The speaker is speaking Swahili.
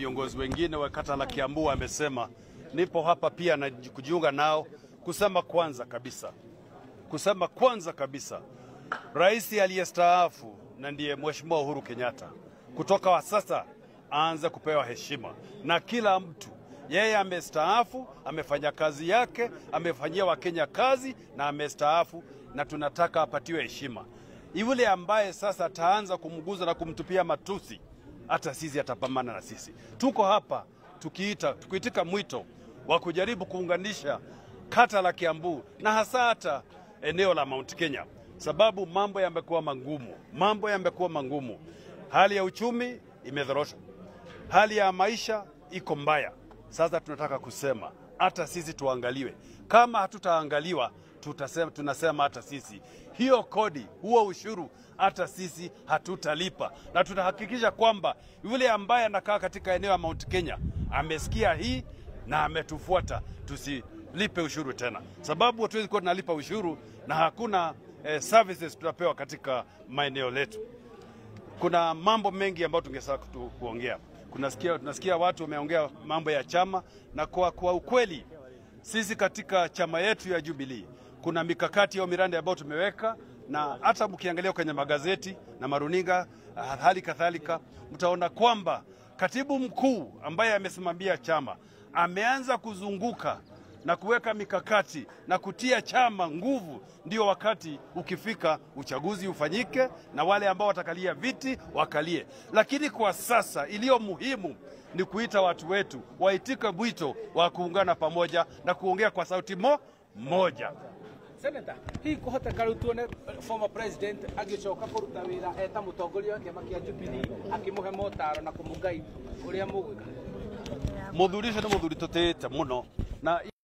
Viongozi wengine wa kata la Kiambu wamesema, nipo hapa pia na kujiunga nao kusema kwanza kabisa, kusema kwanza kabisa, rais aliyestaafu na ndiye Mheshimiwa Uhuru Kenyatta, kutoka wa sasa aanze kupewa heshima na kila mtu. Yeye amestaafu, amefanya kazi yake, amefanyia Wakenya kazi na amestaafu, na tunataka apatiwe heshima. Yule ambaye sasa ataanza kumguza na kumtupia matusi hata sisi atapambana na sisi. Tuko hapa tukiita, tukiitika mwito wa kujaribu kuunganisha kata la Kiambu na hasa hata eneo la Mount Kenya, sababu mambo yamekuwa magumu mambo yamekuwa mangumu. Hali ya uchumi imedhoroshwa hali ya maisha iko mbaya. Sasa tunataka kusema hata sisi tuangaliwe. Kama hatutaangaliwa tutasema, tunasema hata sisi hiyo kodi, huo ushuru hata sisi hatutalipa, na tutahakikisha kwamba yule ambaye anakaa katika eneo ya Mount Kenya amesikia hii na ametufuata, tusilipe ushuru tena, sababu hatuwezi kuwa tunalipa ushuru na hakuna eh, services tutapewa katika maeneo letu. Kuna mambo mengi ambayo tungesaka kuongea kunasikia, tunasikia watu wameongea mambo ya chama, na kwa, kwa ukweli sisi katika chama yetu ya Jubilee kuna mikakati au miranda ambayo tumeweka, na hata mkiangalia kwenye magazeti na maruninga hali kadhalika, mtaona kwamba katibu mkuu ambaye amesimamia chama ameanza kuzunguka na kuweka mikakati na kutia chama nguvu, ndio wakati ukifika uchaguzi ufanyike na wale ambao watakalia viti wakalie. Lakini kwa sasa iliyo muhimu ni kuita watu wetu waitike mwito wa kuungana pamoja na kuongea kwa sauti mo, moja. Senator, hihi kuhotekana tuone eh, former president kuruta wira eta mutongoria wa kiama kia Jubilee akimuhe motaro na kumugai uria mugwika ni muthuri muno na